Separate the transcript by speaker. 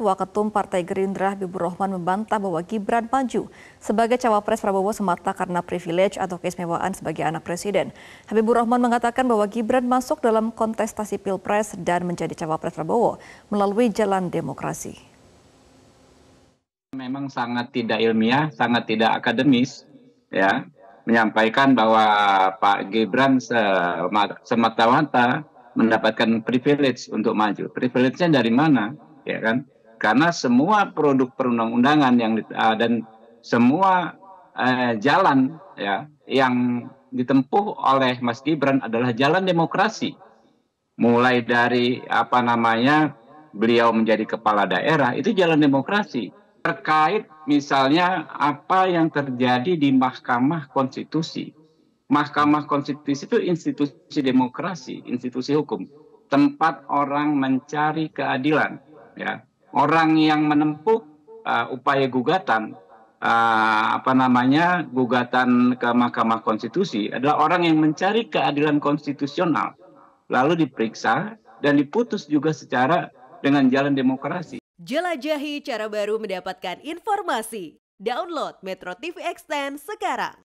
Speaker 1: Ketua Ketum Partai Gerindra Habibur Rahman membantah bahwa Gibran maju sebagai cawapres Prabowo semata karena privilege atau keistimewaan sebagai anak presiden. Habibur Rahman mengatakan bahwa Gibran masuk dalam kontestasi Pilpres dan menjadi cawapres Prabowo melalui jalan demokrasi.
Speaker 2: Memang sangat tidak ilmiah, sangat tidak akademis ya menyampaikan bahwa Pak Gibran semata-mata mendapatkan privilege untuk maju. Privilege-nya dari mana? Ya kan? karena semua produk perundang-undangan yang uh, dan semua uh, jalan ya yang ditempuh oleh Mas Gibran adalah jalan demokrasi. Mulai dari apa namanya beliau menjadi kepala daerah itu jalan demokrasi. Terkait misalnya apa yang terjadi di Mahkamah Konstitusi. Mahkamah Konstitusi itu institusi demokrasi, institusi hukum, tempat orang mencari keadilan, ya orang yang menempuh uh, upaya gugatan uh, apa namanya gugatan ke Mahkamah Konstitusi adalah orang yang mencari keadilan konstitusional lalu diperiksa dan diputus juga secara dengan jalan demokrasi.
Speaker 1: Jelajahi cara baru mendapatkan informasi. Download Metro TV Extend sekarang.